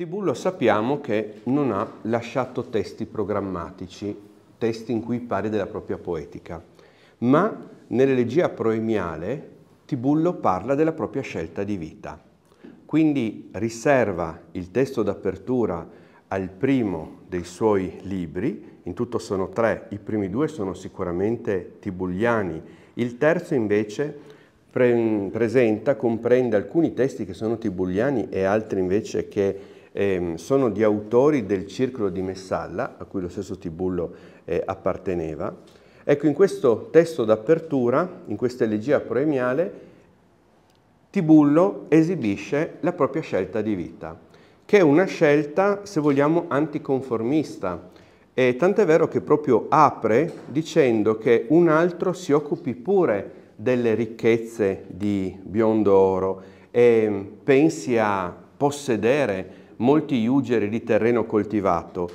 Tibullo sappiamo che non ha lasciato testi programmatici, testi in cui parli della propria poetica, ma nell'elegia proemiale Tibullo parla della propria scelta di vita. Quindi riserva il testo d'apertura al primo dei suoi libri, in tutto sono tre, i primi due sono sicuramente tibulliani, il terzo invece pre presenta, comprende alcuni testi che sono tibulliani e altri invece che eh, sono di autori del Circolo di Messalla, a cui lo stesso Tibullo eh, apparteneva. Ecco, in questo testo d'apertura, in questa elegia proemiale, Tibullo esibisce la propria scelta di vita, che è una scelta, se vogliamo, anticonformista. E tant'è vero che proprio apre dicendo che un altro si occupi pure delle ricchezze di biondo oro e pensi a possedere molti ugeri di terreno coltivato,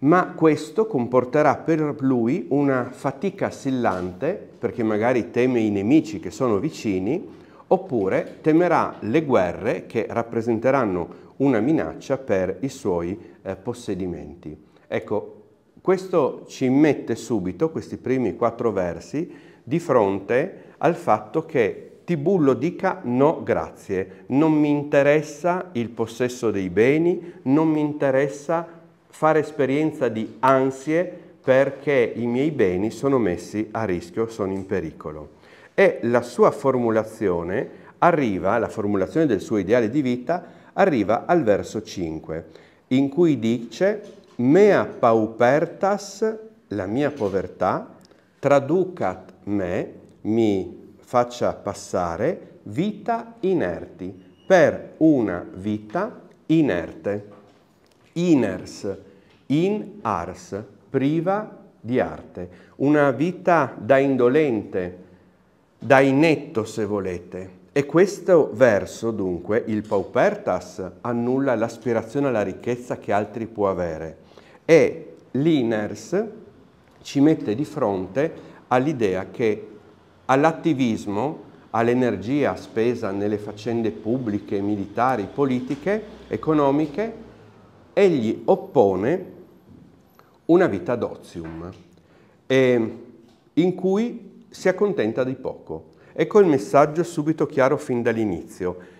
ma questo comporterà per lui una fatica assillante, perché magari teme i nemici che sono vicini, oppure temerà le guerre che rappresenteranno una minaccia per i suoi eh, possedimenti. Ecco, questo ci mette subito, questi primi quattro versi, di fronte al fatto che Tibullo dica no grazie, non mi interessa il possesso dei beni, non mi interessa fare esperienza di ansie perché i miei beni sono messi a rischio, sono in pericolo. E la sua formulazione arriva, la formulazione del suo ideale di vita, arriva al verso 5, in cui dice mea paupertas, la mia povertà, traducat me, mi faccia passare vita inerti per una vita inerte. Iners, in ars, priva di arte. Una vita da indolente, da inetto se volete. E questo verso, dunque, il paupertas, annulla l'aspirazione alla ricchezza che altri può avere. E l'iners ci mette di fronte all'idea che all'attivismo, all'energia spesa nelle faccende pubbliche, militari, politiche, economiche, egli oppone una vita dozium, in cui si accontenta di poco. Ecco il messaggio subito chiaro fin dall'inizio.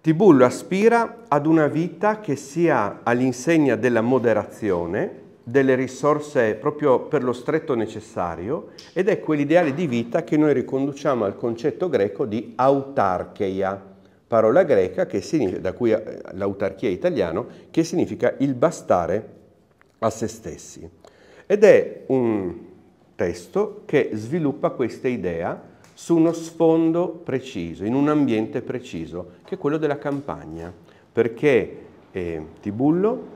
Tibullo aspira ad una vita che sia all'insegna della moderazione, delle risorse proprio per lo stretto necessario ed è quell'ideale di vita che noi riconduciamo al concetto greco di autarcheia, parola greca che significa, da cui eh, l'autarchia italiano, che significa il bastare a se stessi. Ed è un testo che sviluppa questa idea su uno sfondo preciso, in un ambiente preciso, che è quello della campagna, perché eh, Tibullo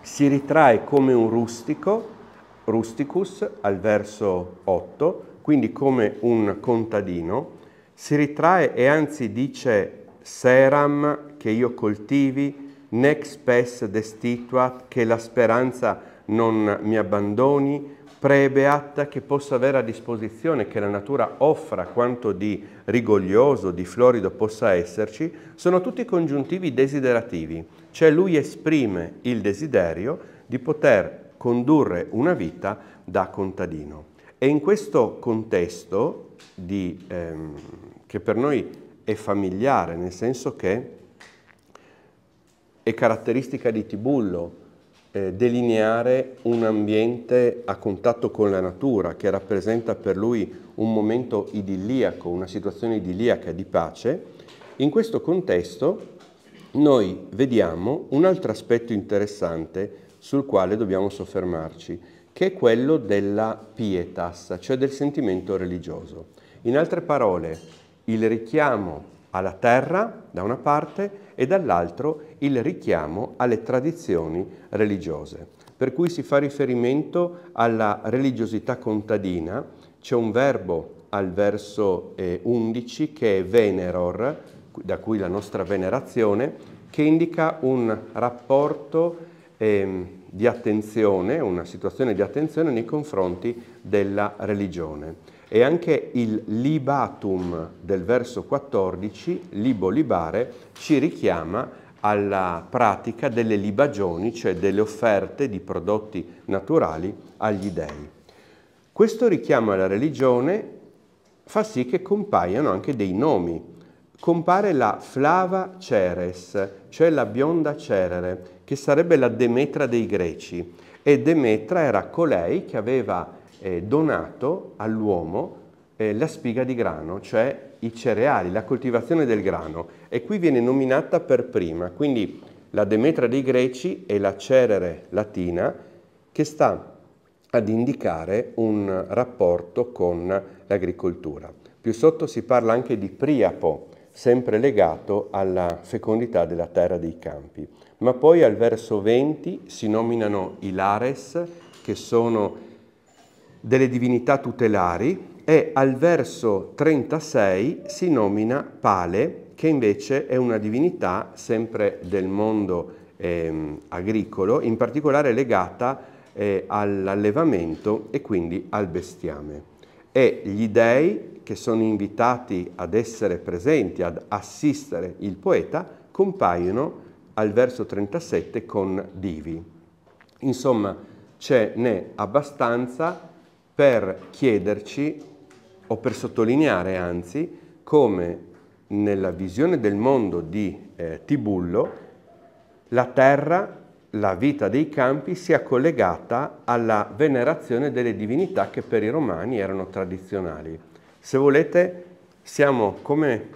si ritrae come un rustico, rusticus al verso 8, quindi come un contadino, si ritrae e anzi dice seram che io coltivi, nex spes destituat che la speranza non mi abbandoni, prebeatta che possa avere a disposizione, che la natura offra quanto di rigoglioso, di florido possa esserci, sono tutti congiuntivi desiderativi, cioè lui esprime il desiderio di poter condurre una vita da contadino. E in questo contesto, di, ehm, che per noi è familiare, nel senso che è caratteristica di Tibullo, eh, delineare un ambiente a contatto con la natura che rappresenta per lui un momento idilliaco, una situazione idilliaca di pace, in questo contesto noi vediamo un altro aspetto interessante sul quale dobbiamo soffermarci, che è quello della pietas, cioè del sentimento religioso. In altre parole, il richiamo alla terra da una parte e dall'altro il richiamo alle tradizioni religiose. Per cui si fa riferimento alla religiosità contadina, c'è un verbo al verso 11 eh, che è veneror, da cui la nostra venerazione, che indica un rapporto ehm, di attenzione, una situazione di attenzione nei confronti della religione e anche il libatum del verso 14, libo libare, ci richiama alla pratica delle libagioni, cioè delle offerte di prodotti naturali agli dèi. Questo richiamo alla religione fa sì che compaiano anche dei nomi. Compare la Flava Ceres, cioè la bionda Cerere, che sarebbe la Demetra dei greci. E Demetra era colei che aveva eh, donato all'uomo eh, la spiga di grano, cioè i cereali, la coltivazione del grano. E qui viene nominata per prima, quindi la Demetra dei Greci è la Cerere latina che sta ad indicare un rapporto con l'agricoltura. Più sotto si parla anche di Priapo, sempre legato alla fecondità della terra dei campi. Ma poi al verso 20 si nominano i Lares, che sono delle divinità tutelari e al verso 36 si nomina Pale, che invece è una divinità sempre del mondo ehm, agricolo, in particolare legata eh, all'allevamento e quindi al bestiame. E gli dei che sono invitati ad essere presenti, ad assistere il poeta, compaiono al verso 37 con divi. Insomma, ce n'è abbastanza per chiederci, o per sottolineare anzi, come nella visione del mondo di eh, Tibullo la terra, la vita dei campi sia collegata alla venerazione delle divinità che per i romani erano tradizionali. Se volete, siamo come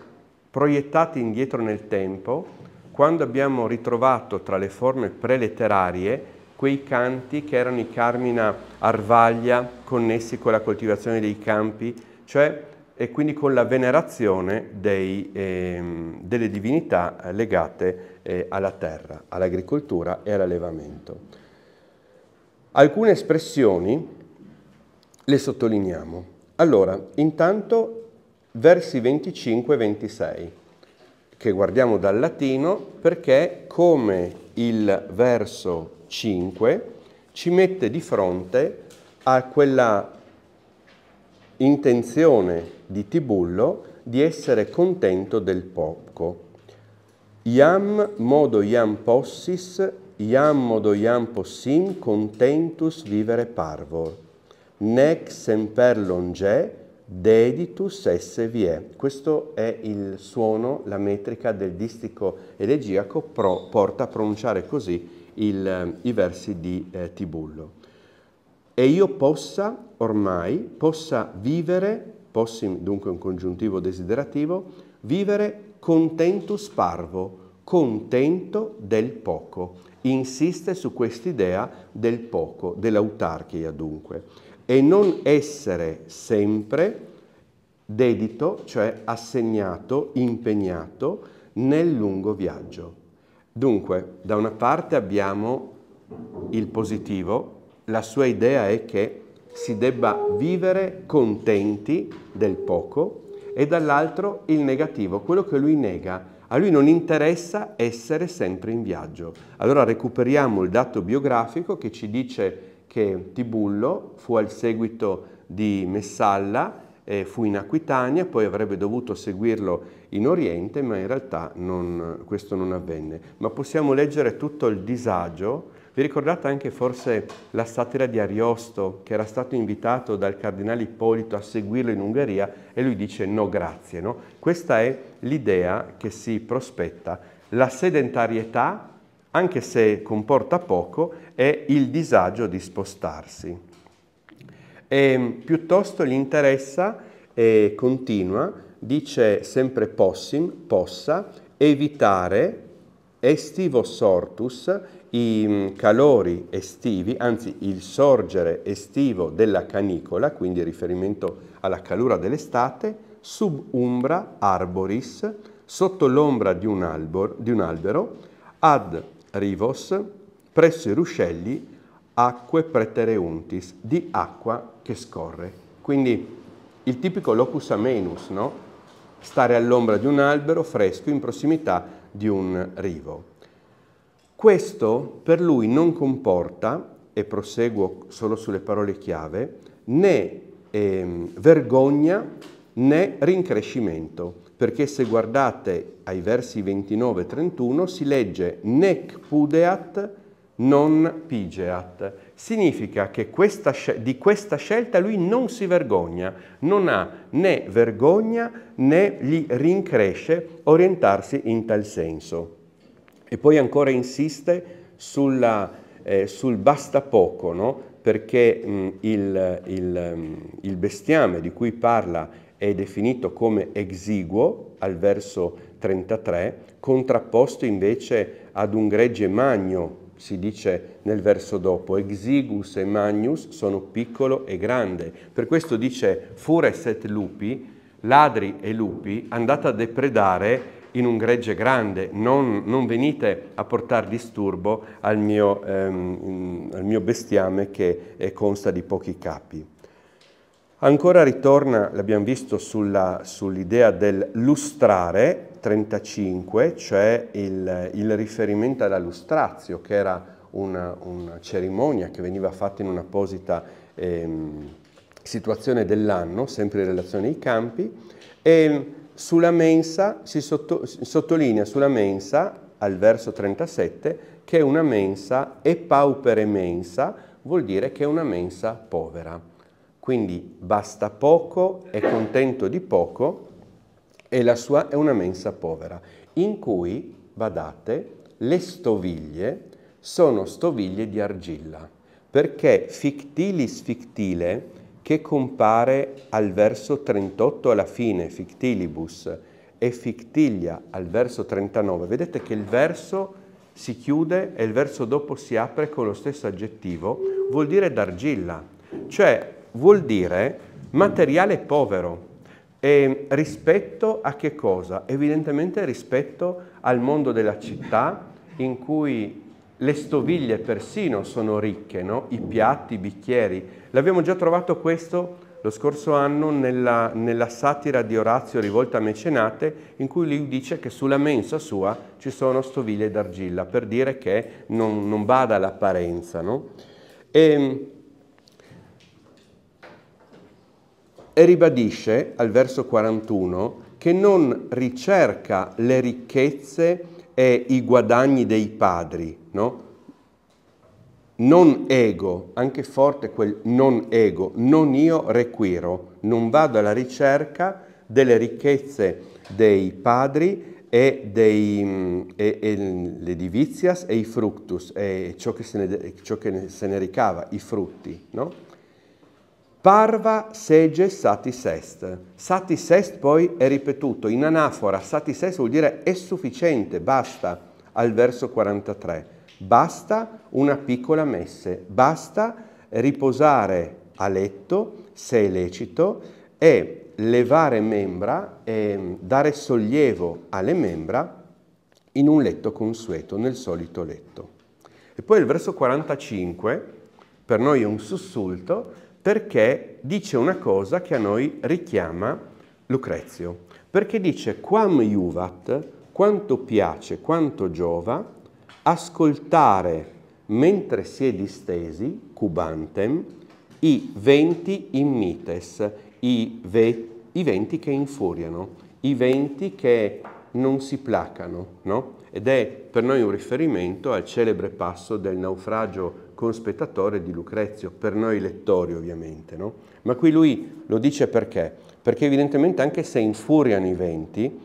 proiettati indietro nel tempo quando abbiamo ritrovato tra le forme preletterarie quei canti che erano i Carmina Arvaglia connessi con la coltivazione dei campi, cioè e quindi con la venerazione dei, eh, delle divinità legate eh, alla terra, all'agricoltura e all'allevamento. Alcune espressioni le sottolineiamo. Allora, intanto versi 25 e 26, che guardiamo dal latino perché come il verso 5 ci mette di fronte a quella intenzione di Tibullo di essere contento del poco. Iam modo iam possis, iam modo iam possim contentus vivere parvor. Nec semper longe deditus esse vie. Questo è il suono, la metrica del distico elegiaco pro, porta a pronunciare così il, eh, i versi di eh, Tibullo. E io possa ormai, possa vivere, possim dunque un congiuntivo desiderativo, vivere contentus parvo, contento del poco. Insiste su quest'idea del poco, dell'autarchia dunque, e non essere sempre dedito, cioè assegnato, impegnato nel lungo viaggio. Dunque, da una parte abbiamo il positivo, la sua idea è che si debba vivere contenti del poco e dall'altro il negativo, quello che lui nega. A lui non interessa essere sempre in viaggio. Allora recuperiamo il dato biografico che ci dice che Tibullo fu al seguito di Messalla, eh, fu in Aquitania, poi avrebbe dovuto seguirlo in Oriente, ma in realtà non, questo non avvenne. Ma possiamo leggere tutto il disagio. Vi ricordate anche forse la satira di Ariosto, che era stato invitato dal cardinale Ippolito a seguirlo in Ungheria e lui dice no grazie. No? Questa è l'idea che si prospetta. La sedentarietà, anche se comporta poco, è il disagio di spostarsi. E, ehm, piuttosto gli interessa e eh, continua dice sempre possim, possa, evitare estivo sortus, i mm, calori estivi, anzi il sorgere estivo della canicola, quindi riferimento alla calura dell'estate, sub umbra arboris, sotto l'ombra di, un albero, ad rivos, presso i ruscelli, acque pretereuntis, di acqua che scorre. Quindi il tipico locus amenus, no? stare all'ombra di un albero fresco in prossimità di un rivo. Questo per lui non comporta, e proseguo solo sulle parole chiave, né eh, vergogna né rincrescimento, perché se guardate ai versi 29 e 31 si legge nec pudeat non pigeat, significa che questa, di questa scelta lui non si vergogna, non ha né vergogna né gli rincresce orientarsi in tal senso. E poi ancora insiste sulla, eh, sul basta poco, no? perché mh, il, il, il bestiame di cui parla è definito come exiguo al verso 33, contrapposto invece ad un gregge magno si dice nel verso dopo, exigus e magnus sono piccolo e grande. Per questo dice fures et lupi, ladri e lupi, andate a depredare in un gregge grande, non, non venite a portare disturbo al mio, ehm, al mio bestiame che consta di pochi capi. Ancora ritorna, l'abbiamo visto, sull'idea del lustrare 35, cioè il, il riferimento alla lustrazio, che era una, una, cerimonia che veniva fatta in un'apposita ehm, situazione dell'anno, sempre in relazione ai campi, e sulla mensa si, sotto, si sottolinea sulla mensa, al verso 37, che una mensa e paupere mensa vuol dire che è una mensa povera. Quindi basta poco, è contento di poco e la sua è una mensa povera, in cui, badate, le stoviglie sono stoviglie di argilla, perché fictilis fictile, che compare al verso 38 alla fine, fictilibus, e fictilia al verso 39. Vedete che il verso si chiude e il verso dopo si apre con lo stesso aggettivo, vuol dire d'argilla, cioè vuol dire materiale povero. E rispetto a che cosa? Evidentemente rispetto al mondo della città in cui le stoviglie persino sono ricche, no? i piatti, i bicchieri. L'abbiamo già trovato questo lo scorso anno nella, nella, satira di Orazio rivolta a Mecenate, in cui lui dice che sulla mensa sua ci sono stoviglie d'argilla, per dire che non, non bada l'apparenza. No? E, ehm, e ribadisce al verso 41 che non ricerca le ricchezze e i guadagni dei padri, no? Non ego, anche forte quel non ego, non io requiro, non vado alla ricerca delle ricchezze dei padri e, dei, mm, e, e le divizias e i fructus, e ciò che se ne, che se ne ricava, i frutti, no? Parva sege satis est. Satis est poi è ripetuto in anafora, satis est vuol dire è sufficiente, basta, al verso 43. Basta una piccola messe, basta riposare a letto, se è lecito, e levare membra, e dare sollievo alle membra in un letto consueto, nel solito letto. E poi il verso 45, per noi è un sussulto, perché dice una cosa che a noi richiama Lucrezio, perché dice quam juvat, quanto piace, quanto giova, ascoltare mentre si è distesi, cubantem, i venti in mites, i, ve, i venti che infuriano, i venti che non si placano, no? Ed è per noi un riferimento al celebre passo del naufragio con spettatore di Lucrezio, per noi lettori ovviamente, no? Ma qui lui lo dice perché? Perché evidentemente anche se infuriano i venti,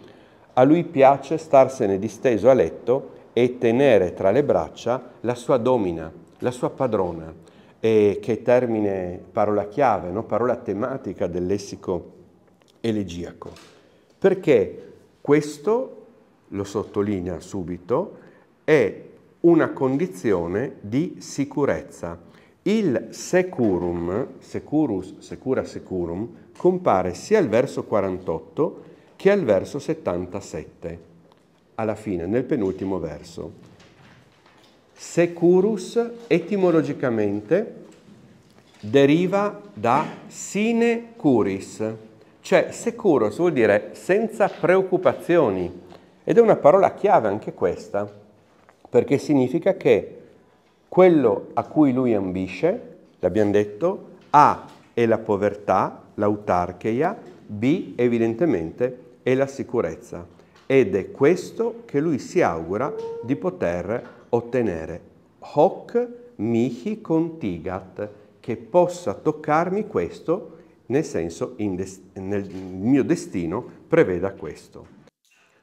a lui piace starsene disteso a letto e tenere tra le braccia la sua domina, la sua padrona, eh, che termine parola chiave, no? parola tematica del lessico elegiaco. Perché questo, lo sottolinea subito, è una condizione di sicurezza. Il securum, securus, secura securum, compare sia al verso 48 che al verso 77, alla fine, nel penultimo verso. Securus etimologicamente deriva da sine curis, cioè, securus vuol dire senza preoccupazioni ed è una parola chiave anche questa, perché significa che quello a cui lui ambisce, l'abbiamo detto, A è la povertà, l'autarcheia, B evidentemente è la sicurezza ed è questo che lui si augura di poter ottenere. Hoc mihi contigat, che possa toccarmi questo nel senso nel mio destino preveda questo.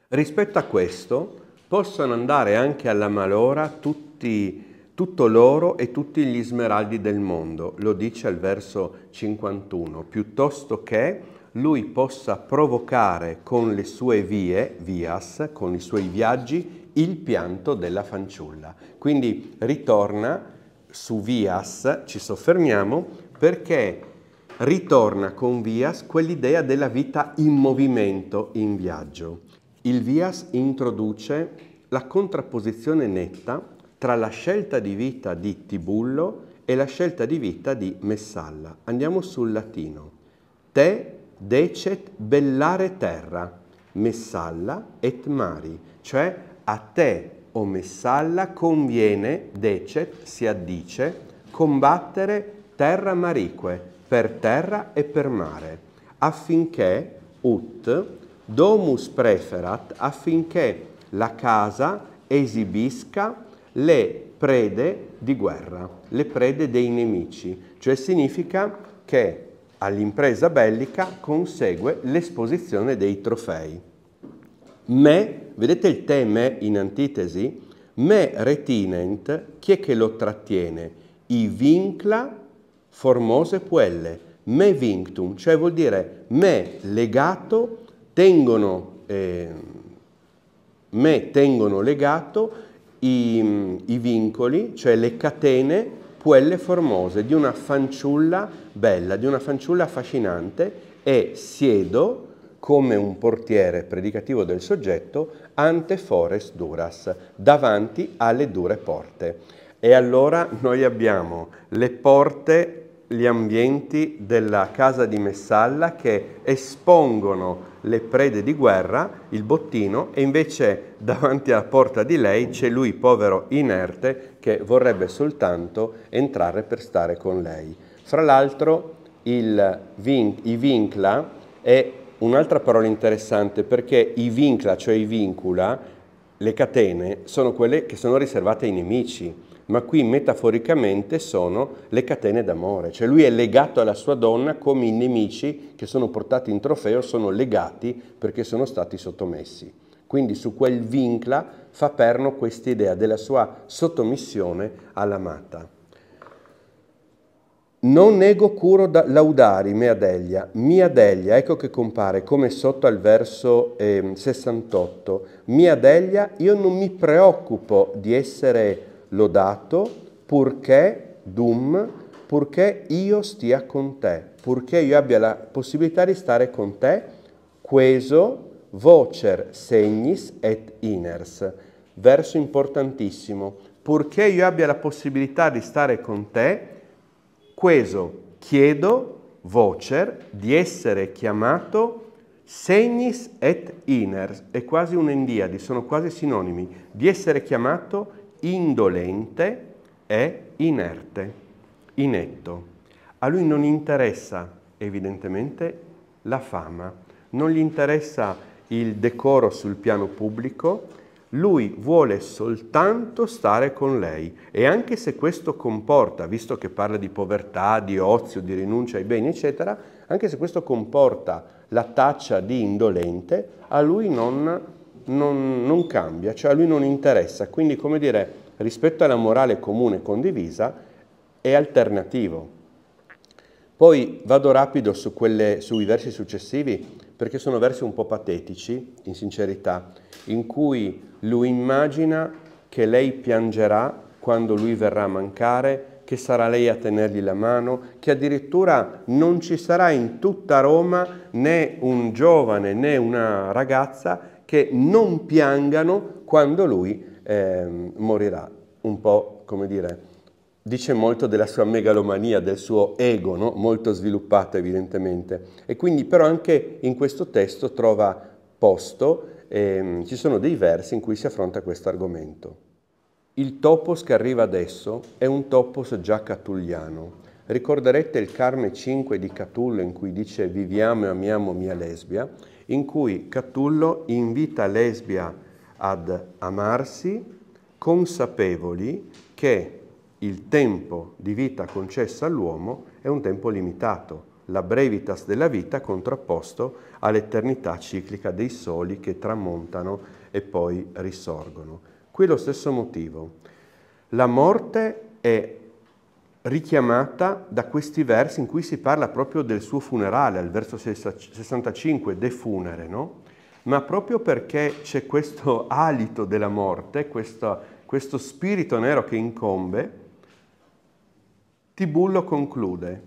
Rispetto a questo possono andare anche alla malora tutti, tutto l'oro e tutti gli smeraldi del mondo, lo dice al verso 51, piuttosto che lui possa provocare con le sue vie, vias, con i suoi viaggi, il pianto della fanciulla. Quindi ritorna su vias, ci soffermiamo, perché ritorna con Vias quell'idea della vita in movimento, in viaggio. Il Vias introduce la contrapposizione netta tra la scelta di vita di Tibullo e la scelta di vita di Messalla. Andiamo sul latino. Te decet bellare terra, Messalla et mari, cioè a te o Messalla conviene, decet, si addice, combattere terra marique, per terra e per mare, affinché ut domus preferat, affinché la casa esibisca le prede di guerra, le prede dei nemici, cioè significa che all'impresa bellica consegue l'esposizione dei trofei. Me, vedete il te me in antitesi? Me retinent, chi è che lo trattiene? I vincla formose quelle, me vinctum, cioè vuol dire me legato, tengono, eh, me tengono legato i, i vincoli, cioè le catene, quelle formose, di una fanciulla bella, di una fanciulla affascinante e siedo come un portiere predicativo del soggetto ante fores duras, davanti alle dure porte. E allora noi abbiamo le porte gli ambienti della casa di Messalla che espongono le prede di guerra, il bottino, e invece davanti alla porta di lei c'è lui, povero inerte, che vorrebbe soltanto entrare per stare con lei. Fra l'altro vin i vincla è un'altra parola interessante perché i vincla, cioè i vincula, le catene, sono quelle che sono riservate ai nemici ma qui metaforicamente sono le catene d'amore, cioè lui è legato alla sua donna come i nemici che sono portati in trofeo sono legati perché sono stati sottomessi. Quindi su quel vincla fa perno questa idea della sua sottomissione all'amata. Non nego curo da laudari, mea Delia, Mia Delia, ecco che compare come sotto al verso eh, 68. Mia Delia, io non mi preoccupo di essere lodato purché dum, purché io stia con te, purché io abbia la possibilità di stare con te, queso vocer segnis et iners. Verso importantissimo, purché io abbia la possibilità di stare con te, queso chiedo vocer di essere chiamato segnis et iners, è quasi un'endiadi, sono quasi sinonimi, di essere chiamato indolente è inerte, inetto. A lui non interessa evidentemente la fama, non gli interessa il decoro sul piano pubblico, lui vuole soltanto stare con lei e anche se questo comporta, visto che parla di povertà, di ozio, di rinuncia ai beni, eccetera, anche se questo comporta la taccia di indolente, a lui non non, non cambia, cioè a lui non interessa, quindi come dire, rispetto alla morale comune condivisa è alternativo. Poi vado rapido su quelle, sui versi successivi perché sono versi un po' patetici, in sincerità, in cui lui immagina che lei piangerà quando lui verrà a mancare, che sarà lei a tenergli la mano, che addirittura non ci sarà in tutta Roma né un giovane né una ragazza che non piangano quando lui eh, morirà. Un po', come dire, dice molto della sua megalomania, del suo ego, no? molto sviluppato evidentemente. E quindi però anche in questo testo trova posto, ehm, ci sono dei versi in cui si affronta questo argomento. Il topos che arriva adesso è un topos già catulliano. Ricorderete il Carme 5 di Catullo in cui dice viviamo e amiamo mia lesbia? in cui Catullo invita Lesbia ad amarsi, consapevoli che il tempo di vita concesso all'uomo è un tempo limitato, la brevitas della vita contrapposto all'eternità ciclica dei soli che tramontano e poi risorgono. Qui lo stesso motivo. La morte è richiamata da questi versi in cui si parla proprio del suo funerale, al verso 65, de funere, no? ma proprio perché c'è questo alito della morte, questo, questo spirito nero che incombe, Tibullo conclude,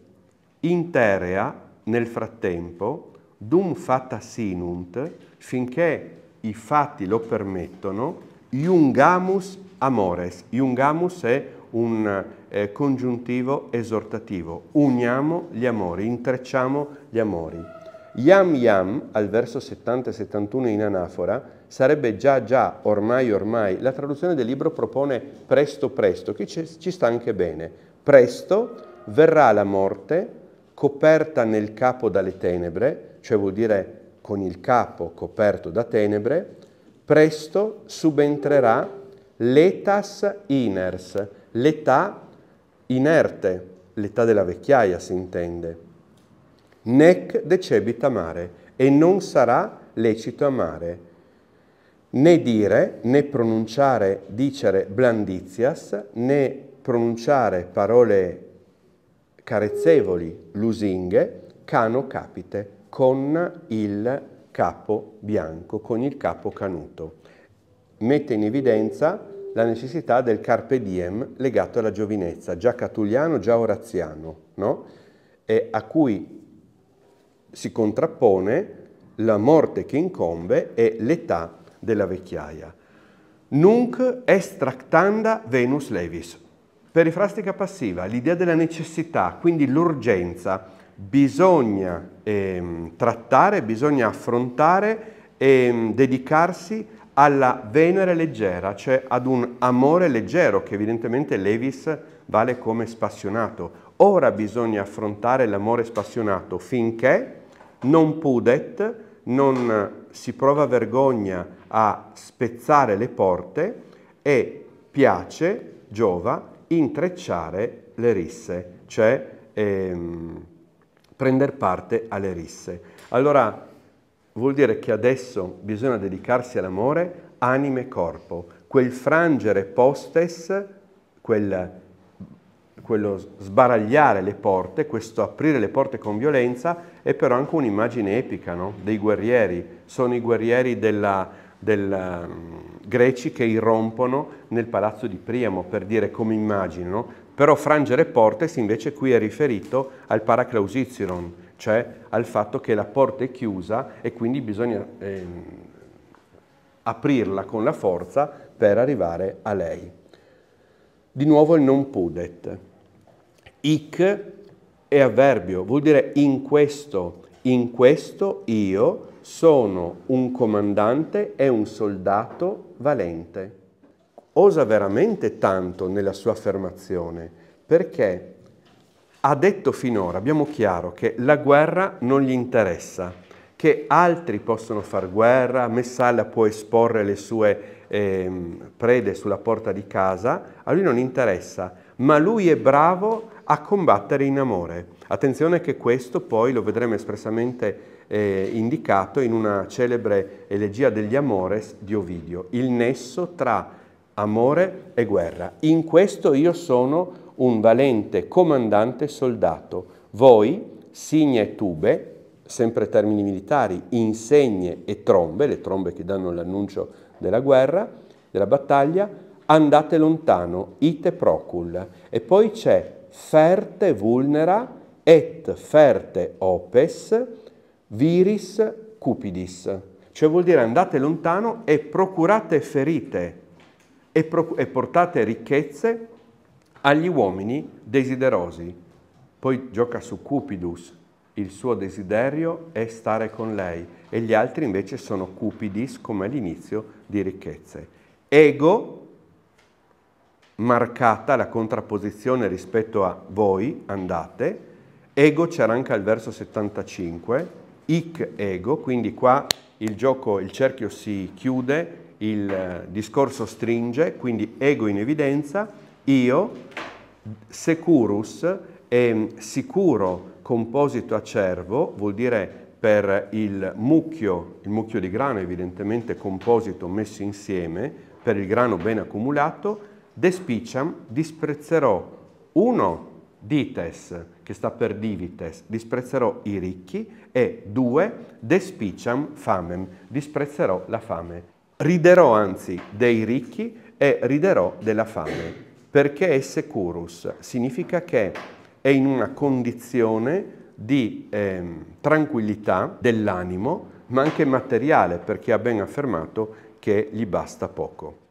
interea nel frattempo, dum fatta sinunt, finché i fatti lo permettono, iungamus amores. Iungamus è un eh, congiuntivo esortativo. Uniamo gli amori, intrecciamo gli amori. Yam yam, al verso 70 e 71 in anafora, sarebbe già già, ormai ormai. La traduzione del libro propone presto presto, che ci sta anche bene. Presto verrà la morte coperta nel capo dalle tenebre, cioè vuol dire con il capo coperto da tenebre, presto subentrerà l'etas iners, l'età inerte, l'età della vecchiaia si intende. Nec decebit amare, e non sarà lecito amare, né dire, né pronunciare, dicere blandizias, né pronunciare parole carezzevoli, lusinghe, cano capite, con il capo bianco, con il capo canuto. Mette in evidenza la necessità del carpe diem legato alla giovinezza, già catuliano, già oraziano, no? e a cui si contrappone la morte che incombe e l'età della vecchiaia. Nunc extractanda Venus levis. Perifrastica passiva, l'idea della necessità, quindi l'urgenza, bisogna eh, trattare, bisogna affrontare e eh, dedicarsi alla Venere leggera, cioè ad un amore leggero che evidentemente Levis vale come spassionato. Ora bisogna affrontare l'amore spassionato finché non pudet, non si prova vergogna a spezzare le porte e piace, giova, intrecciare le risse, cioè ehm, prendere parte alle risse. Allora, vuol dire che adesso bisogna dedicarsi all'amore anime e corpo, quel frangere postes, quel, quello sbaragliare le porte, questo aprire le porte con violenza è però anche un'immagine epica no? dei guerrieri, sono i guerrieri della, della, um, greci che irrompono nel palazzo di Priamo per dire come immaginano, però frangere portes invece qui è riferito al paraclausizion, cioè al fatto che la porta è chiusa e quindi bisogna eh, aprirla con la forza per arrivare a lei. Di nuovo il non pudet. Ic è avverbio, vuol dire in questo, in questo io sono un comandante e un soldato valente. Osa veramente tanto nella sua affermazione, perché ha detto finora, abbiamo chiaro, che la guerra non gli interessa, che altri possono far guerra, Messala può esporre le sue eh, prede sulla porta di casa, a lui non interessa, ma lui è bravo a combattere in amore. Attenzione che questo poi lo vedremo espressamente eh, indicato in una celebre elegia degli Amores di Ovidio, il nesso tra amore e guerra. In questo io sono un valente comandante soldato. Voi, signe tube, sempre termini militari, insegne e trombe, le trombe che danno l'annuncio della guerra, della battaglia, andate lontano, ite procul. E poi c'è ferte vulnera et ferte opes viris cupidis. Cioè vuol dire andate lontano e procurate ferite e, proc e portate ricchezze agli uomini desiderosi. Poi gioca su Cupidus, il suo desiderio è stare con lei e gli altri invece sono cupidis come all'inizio di ricchezze. Ego, marcata la contrapposizione rispetto a voi, andate, ego c'era anche al verso 75, ic ego, quindi qua il gioco, il cerchio si chiude, il eh, discorso stringe, quindi ego in evidenza, io, Securus è sicuro composito acervo, vuol dire per il mucchio, il mucchio di grano evidentemente composito messo insieme, per il grano ben accumulato, despiciam disprezzerò uno dites, che sta per divites, disprezzerò i ricchi, e due, despiciam famem, disprezzerò la fame. Riderò anzi dei ricchi e riderò della fame. Perché è securus? Significa che è in una condizione di eh, tranquillità dell'animo, ma anche materiale, perché ha ben affermato che gli basta poco.